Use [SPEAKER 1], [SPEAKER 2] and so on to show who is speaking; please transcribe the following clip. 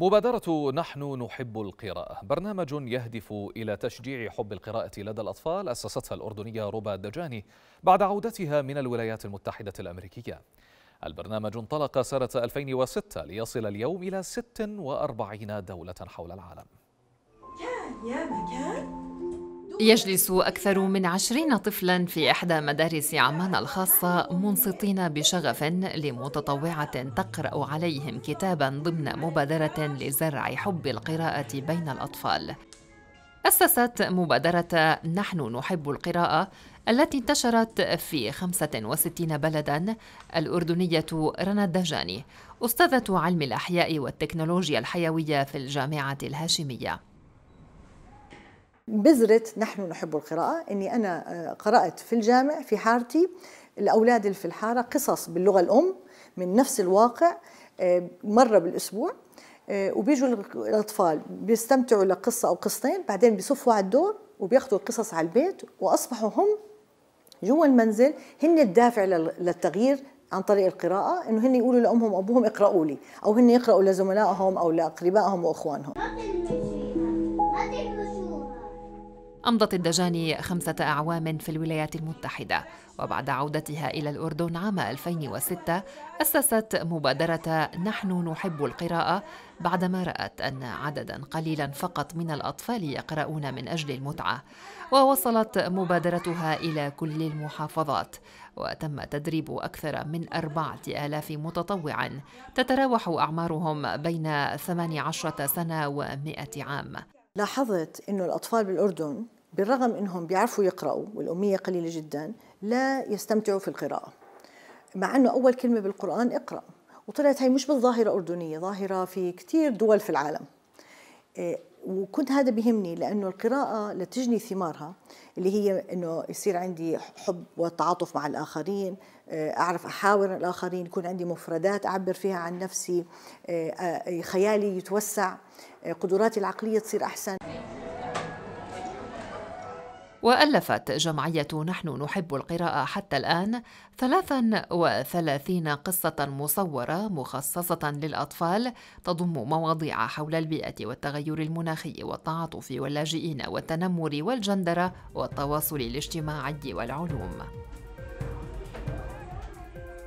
[SPEAKER 1] مبادرة نحن نحب القراءة برنامج يهدف إلى تشجيع حب القراءة لدى الأطفال أسستها الأردنية روبا دجاني بعد عودتها من الولايات المتحدة الأمريكية البرنامج انطلق سنة 2006 ليصل اليوم إلى 46 دولة حول العالم
[SPEAKER 2] كان يا مكان
[SPEAKER 3] يجلس أكثر من عشرين طفلا في إحدى مدارس عمان الخاصة منصتين بشغف لمتطوعة تقرأ عليهم كتابا ضمن مبادرة لزرع حب القراءة بين الأطفال أسست مبادرة نحن نحب القراءة التي انتشرت في 65 بلدا الأردنية رنا الدجاني أستاذة علم الأحياء والتكنولوجيا الحيوية في الجامعة الهاشمية
[SPEAKER 2] بذرة نحن نحب القراءة أني أنا آه، قرأت في الجامع في حارتي الأولاد اللي في الحارة قصص باللغة الأم من نفس الواقع آه، مرة بالأسبوع آه، وبيجوا الأطفال بيستمتعوا لقصة أو قصتين بعدين بيصفوا على الدور وبياخذوا القصص على البيت وأصبحوا هم جوا المنزل هن الدافع للتغيير عن طريق القراءة إنه هن يقولوا لأمهم وأبوهم اقرأوا لي أو هن يقرأوا لزملائهم أو
[SPEAKER 3] لأقربائهم وإخوانهم أمضت الدجاني خمسة أعوام في الولايات المتحدة وبعد عودتها إلى الأردن عام 2006 أسست مبادرة نحن نحب القراءة بعدما رأت أن عددا قليلا فقط من الأطفال يقرؤون من أجل المتعة ووصلت مبادرتها إلى كل المحافظات وتم تدريب أكثر من أربعة آلاف متطوع تتراوح أعمارهم بين 18 سنة و 100 عام
[SPEAKER 2] لاحظت أن الأطفال بالأردن بالرغم انهم بيعرفوا يقراوا والاميه قليله جدا لا يستمتعوا في القراءه مع انه اول كلمه بالقران اقرا وطلعت هي مش بالظاهره اردنيه ظاهره في كثير دول في العالم إيه، وكنت هذا بهمني لانه القراءه لتجني ثمارها اللي هي انه يصير عندي حب وتعاطف مع الاخرين إيه، اعرف احاور الاخرين يكون عندي مفردات اعبر فيها عن نفسي إيه، خيالي يتوسع قدراتي العقليه تصير احسن
[SPEAKER 3] وألفت جمعية نحن نحب القراءة حتى الآن 33 قصة مصورة مخصصة للأطفال تضم مواضيع حول البيئة والتغير المناخي والتعاطف واللاجئين والتنمر والجندرة والتواصل الاجتماعي والعلوم.